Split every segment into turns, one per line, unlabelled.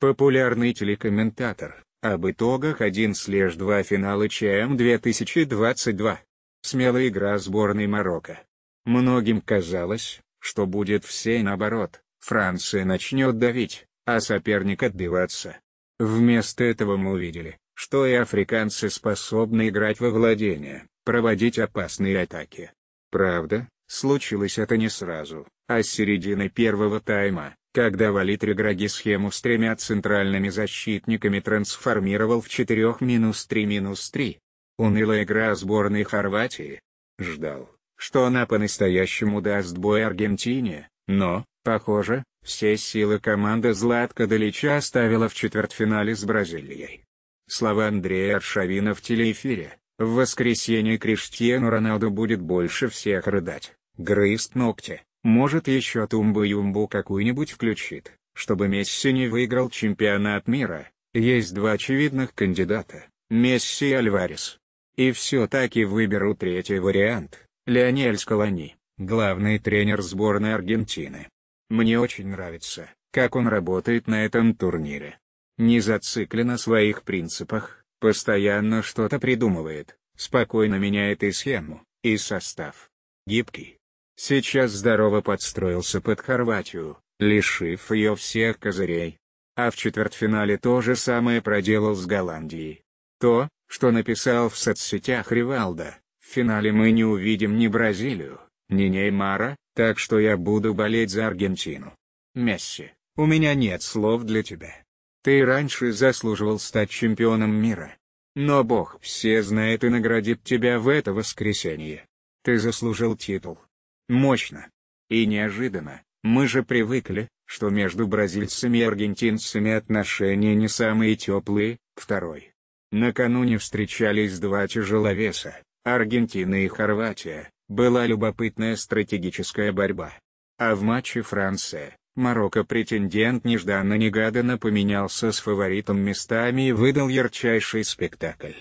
популярный телекомментатор, об итогах 1-2 финала ЧМ 2022. Смелая игра сборной Марокко. Многим казалось, что будет все наоборот, Франция начнет давить, а соперник отбиваться. Вместо этого мы увидели, что и африканцы способны играть во владение, проводить опасные атаки. Правда, случилось это не сразу, а с середины первого тайма когда Валит Реграги схему с тремя центральными защитниками трансформировал в 4-3-3. Унылая игра сборной Хорватии. Ждал, что она по-настоящему даст бой Аргентине, но, похоже, все силы команды Златка Далича оставила в четвертьфинале с Бразилией. Слова Андрея Аршавина в телеэфире. В воскресенье Криштиану Роналду будет больше всех рыдать, грызть ногти. Может еще тумбу-юмбу какую-нибудь включит, чтобы Месси не выиграл чемпионат мира. Есть два очевидных кандидата – Месси и Альварес. И все-таки выберу третий вариант – Леонель Скалани, главный тренер сборной Аргентины. Мне очень нравится, как он работает на этом турнире. Не зациклен на своих принципах, постоянно что-то придумывает, спокойно меняет и схему, и состав. Гибкий Сейчас здорово подстроился под Хорватию, лишив ее всех козырей. А в четвертьфинале то же самое проделал с Голландией. То, что написал в соцсетях Ривалда, в финале мы не увидим ни Бразилию, ни Неймара, так что я буду болеть за Аргентину. Месси, у меня нет слов для тебя. Ты раньше заслуживал стать чемпионом мира. Но Бог все знает и наградит тебя в это воскресенье. Ты заслужил титул. Мощно. И неожиданно. Мы же привыкли, что между бразильцами и аргентинцами отношения не самые теплые. Второй. Накануне встречались два тяжеловеса, Аргентина и Хорватия, была любопытная стратегическая борьба. А в матче Франция, Марокко претендент нежданно-негаданно поменялся с фаворитом местами и выдал ярчайший спектакль.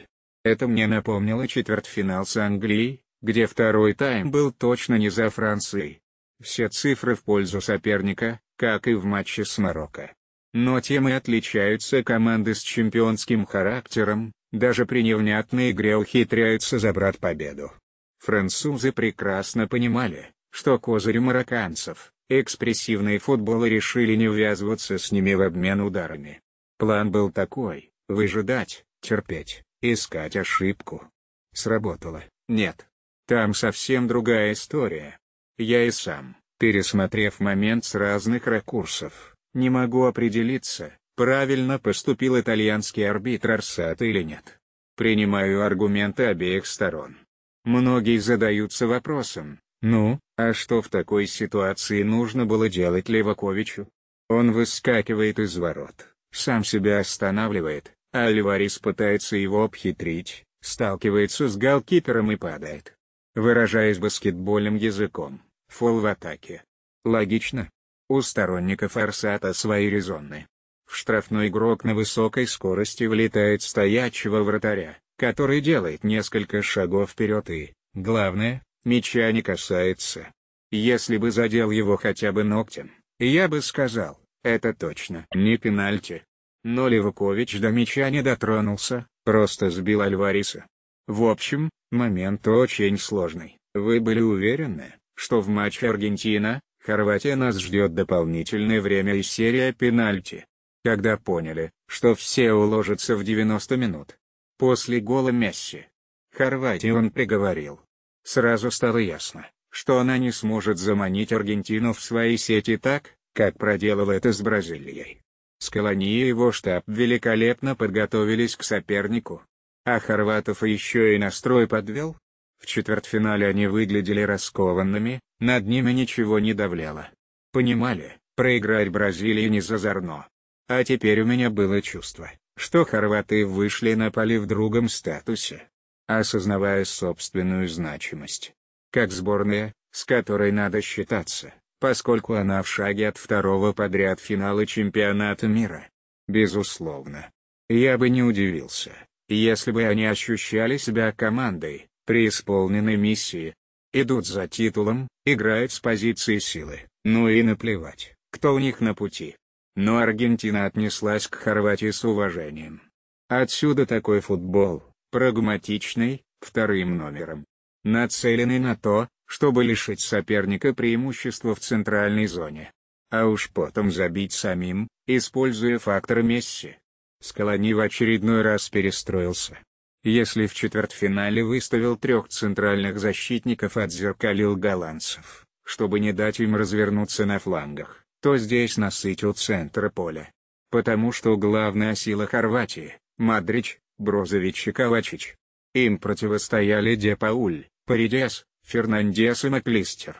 Это мне напомнило четвертьфинал с Англией, где второй тайм был точно не за Францией. Все цифры в пользу соперника, как и в матче с Марокко. Но тем и отличаются команды с чемпионским характером, даже при невнятной игре ухитряются забрать победу. Французы прекрасно понимали, что козырь марокканцев, экспрессивные футболы решили не ввязываться с ними в обмен ударами. План был такой – выжидать, терпеть, искать ошибку. Сработало, нет. Там совсем другая история. Я и сам, пересмотрев момент с разных ракурсов, не могу определиться, правильно поступил итальянский арбитр Арсат или нет. Принимаю аргументы обеих сторон. Многие задаются вопросом, ну, а что в такой ситуации нужно было делать Леваковичу? Он выскакивает из ворот, сам себя останавливает, а Альварис пытается его обхитрить, сталкивается с голкипером и падает выражаясь баскетбольным языком, фол в атаке. Логично. У сторонников Арсата свои резонны. В штрафной игрок на высокой скорости влетает стоячего вратаря, который делает несколько шагов вперед и, главное, мяча не касается. Если бы задел его хотя бы ногтем, я бы сказал, это точно не пенальти. Но Левукович до мяча не дотронулся, просто сбил Альвариса. В общем, Момент очень сложный. Вы были уверены, что в матче Аргентина, Хорватия нас ждет дополнительное время и серия пенальти. Когда поняли, что все уложатся в 90 минут. После гола Месси. Хорватии он приговорил. Сразу стало ясно, что она не сможет заманить Аргентину в свои сети так, как проделала это с Бразилией. Скалони и его штаб великолепно подготовились к сопернику, а Хорватов еще и настрой подвел. В четвертьфинале они выглядели раскованными, над ними ничего не давляло. Понимали, проиграть Бразилии не зазорно. А теперь у меня было чувство, что хорваты вышли на поле в другом статусе. Осознавая собственную значимость. Как сборная, с которой надо считаться, поскольку она в шаге от второго подряд финала чемпионата мира. Безусловно. Я бы не удивился если бы они ощущали себя командой, преисполненной миссии. Идут за титулом, играют с позиции силы, ну и наплевать, кто у них на пути. Но Аргентина отнеслась к Хорватии с уважением. Отсюда такой футбол, прагматичный, вторым номером. Нацеленный на то, чтобы лишить соперника преимущества в центральной зоне. А уж потом забить самим, используя фактор Месси. Скалони в очередной раз перестроился. Если в четвертьфинале выставил трех центральных защитников отзеркалил голландцев, чтобы не дать им развернуться на флангах, то здесь насытил центр поля. Потому что главная сила Хорватии – Мадрич, Брозович и Кавачич Им противостояли Депауль, Паридес, Фернандес и Маклистер.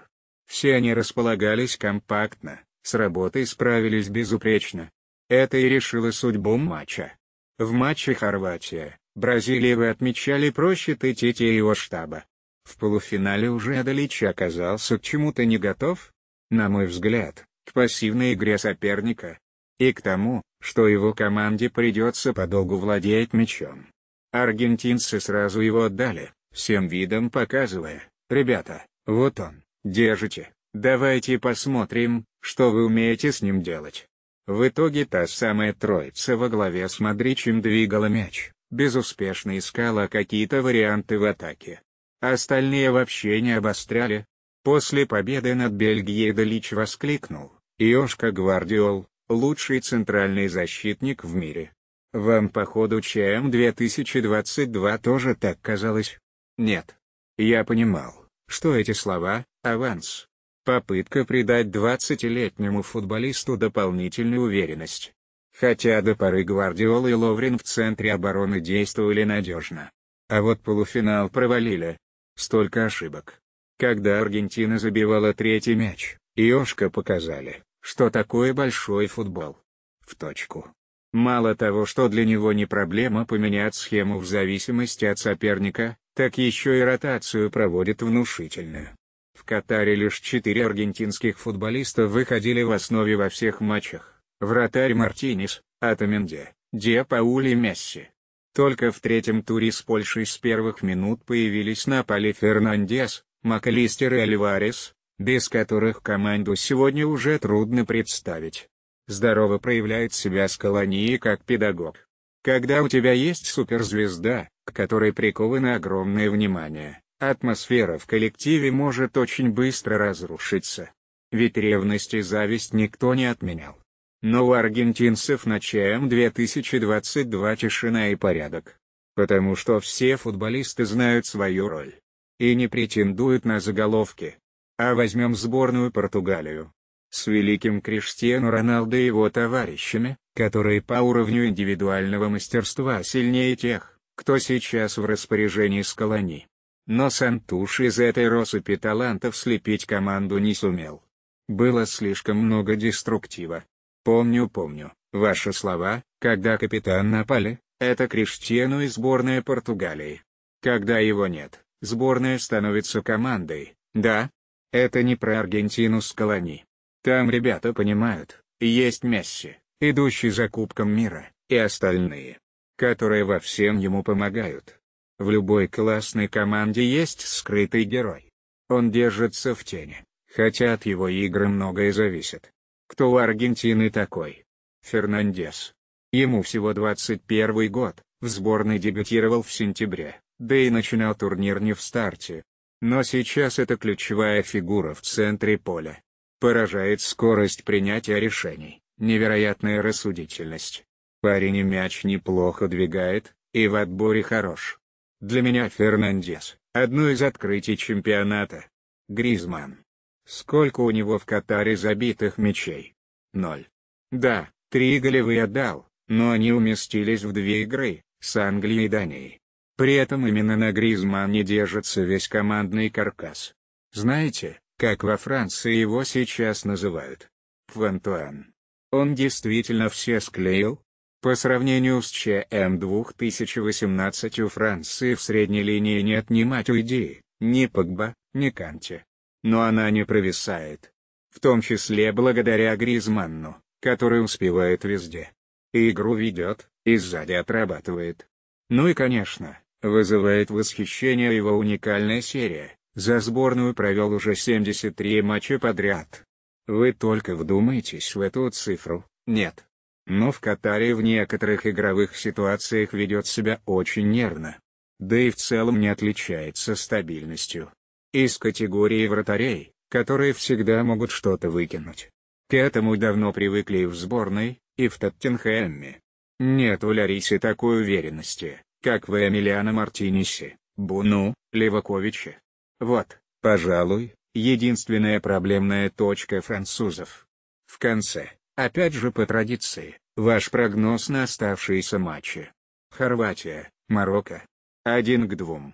Все они располагались компактно, с работой справились безупречно, это и решило судьбу матча. В матче Хорватия, Бразилии вы отмечали проще, Тити и его штаба. В полуфинале уже Адалич оказался к чему-то не готов? На мой взгляд, к пассивной игре соперника. И к тому, что его команде придется подолгу владеть мячом. Аргентинцы сразу его отдали, всем видом показывая, ребята, вот он, держите, давайте посмотрим, что вы умеете с ним делать. В итоге та самая троица во главе с Мадричем двигала мяч, безуспешно искала какие-то варианты в атаке. Остальные вообще не обостряли. После победы над Бельгией Далич воскликнул, «Иошка Гвардиол, лучший центральный защитник в мире». Вам по ходу ЧМ 2022 тоже так казалось? Нет. Я понимал, что эти слова — аванс, Попытка придать 20-летнему футболисту дополнительную уверенность. Хотя до поры Гвардиола и Ловрин в центре обороны действовали надежно. А вот полуфинал провалили. Столько ошибок. Когда Аргентина забивала третий мяч, Иошка показали, что такое большой футбол. В точку. Мало того, что для него не проблема поменять схему в зависимости от соперника, так еще и ротацию проводит внушительную. В Катаре лишь четыре аргентинских футболиста выходили в основе во всех матчах. Вратарь Мартинес, Атаменде, Ди Паули Месси. Только в третьем туре с Польшей с первых минут появились на поле Фернандес, Макалистер и Альварес, без которых команду сегодня уже трудно представить. Здорово проявляет себя с колонии как педагог. Когда у тебя есть суперзвезда, к которой приковано огромное внимание, Атмосфера в коллективе может очень быстро разрушиться. Ведь ревность и зависть никто не отменял. Но у аргентинцев на ЧМ 2022 тишина и порядок. Потому что все футболисты знают свою роль. И не претендуют на заголовки. А возьмем сборную Португалию. С великим Криштиану Роналдо и его товарищами, которые по уровню индивидуального мастерства сильнее тех, кто сейчас в распоряжении Скалони. Но Сантуш из этой россыпи талантов слепить команду не сумел. Было слишком много деструктива. Помню, помню, ваши слова, когда капитан напали, это Криштиану и сборная Португалии. Когда его нет, сборная становится командой, да? Это не про Аргентину с колони. Там ребята понимают, есть Месси, идущий за Кубком мира, и остальные, которые во всем ему помогают. В любой классной команде есть скрытый герой. Он держится в тени, хотя от его игры многое зависит. Кто у Аргентины такой? Фернандес. Ему всего 21 год, в сборной дебютировал в сентябре, да и начинал турнир не в старте. Но сейчас это ключевая фигура в центре поля. Поражает скорость принятия решений, невероятная рассудительность. Парень и мяч неплохо двигает, и в отборе хорош. Для меня Фернандес – одно из открытий чемпионата. Гризман. Сколько у него в Катаре забитых мячей? Ноль. Да, три голевые отдал, но они уместились в две игры, с Англией и Данией. При этом именно на Гризмане держится весь командный каркас. Знаете, как во Франции его сейчас называют? Фантуан. Он действительно все склеил, по сравнению с ЧМ 2018 у Франции в средней линии нет ни Матюиди, ни Погба, ни Канте. Но она не провисает. В том числе благодаря Гризманну, который успевает везде. И игру ведет, и сзади отрабатывает. Ну и конечно, вызывает восхищение его уникальная серия, за сборную провел уже 73 матча подряд. Вы только вдумайтесь в эту цифру, нет, но в Катаре в некоторых игровых ситуациях ведет себя очень нервно. Да и в целом не отличается стабильностью. Из категории вратарей, которые всегда могут что-то выкинуть. К этому давно привыкли и в сборной, и в Тоттенхэме. Нет у Ларисы такой уверенности, как в Эмилиано Мартинесе, Буну, Леваковиче. Вот, пожалуй, единственная проблемная точка французов. В конце. Опять же по традиции, ваш прогноз на оставшиеся матчи. Хорватия, Марокко. 1 к 2.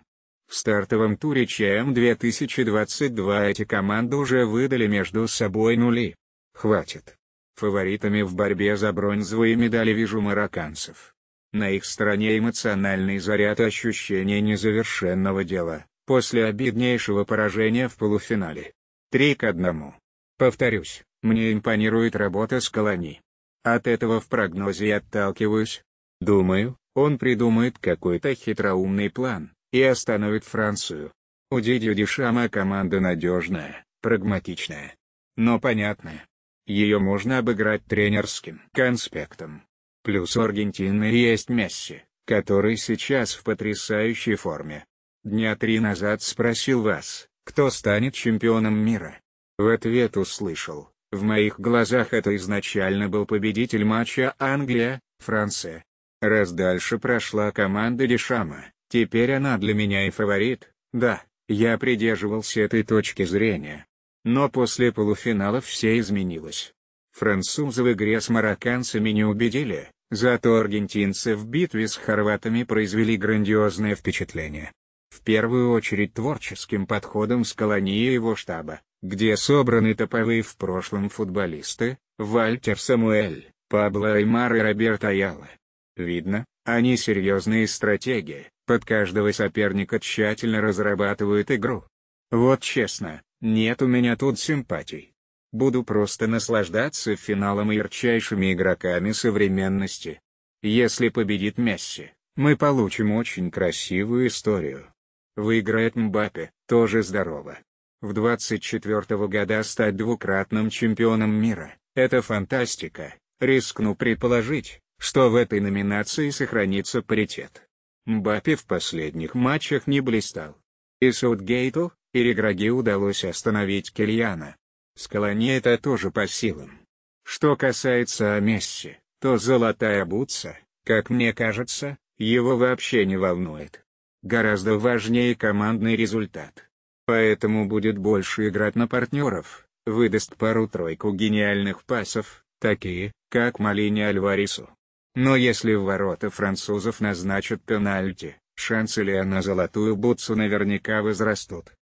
В стартовом туре ЧМ 2022 эти команды уже выдали между собой нули. Хватит. Фаворитами в борьбе за бронзовые медали вижу марокканцев. На их стороне эмоциональный заряд ощущения незавершенного дела, после обиднейшего поражения в полуфинале. 3 к 1. Повторюсь, мне импонирует работа с колони. От этого в прогнозе я отталкиваюсь. Думаю, он придумает какой-то хитроумный план, и остановит Францию. У Дидью Дешама команда надежная, прагматичная. Но понятная. Ее можно обыграть тренерским конспектом. Плюс у Аргентины есть Месси, который сейчас в потрясающей форме. Дня три назад спросил вас, кто станет чемпионом мира. В ответ услышал, в моих глазах это изначально был победитель матча Англия, Франция. Раз дальше прошла команда Дешама, теперь она для меня и фаворит, да, я придерживался этой точки зрения. Но после полуфинала все изменилось. Французы в игре с марокканцами не убедили, зато аргентинцы в битве с хорватами произвели грандиозное впечатление. В первую очередь творческим подходом с колонией его штаба, где собраны топовые в прошлом футболисты, Вальтер Самуэль, Пабло Аймар и Роберт Аяло. Видно, они серьезные стратеги, под каждого соперника тщательно разрабатывают игру. Вот честно, нет у меня тут симпатий. Буду просто наслаждаться финалом и ярчайшими игроками современности. Если победит Месси, мы получим очень красивую историю. Выиграет Мбаппе, тоже здорово в 24 года стать двукратным чемпионом мира. Это фантастика, рискну предположить, что в этой номинации сохранится паритет. Мбаппе в последних матчах не блистал. И Саутгейту, и Реграги удалось остановить Кельяна. Скалоне это тоже по силам. Что касается Месси, то золотая бутса, как мне кажется, его вообще не волнует. Гораздо важнее командный результат. Поэтому будет больше играть на партнеров, выдаст пару-тройку гениальных пасов, такие, как Малине Альварису. Но если в ворота французов назначат пенальти, шансы Лео на золотую бутсу наверняка возрастут.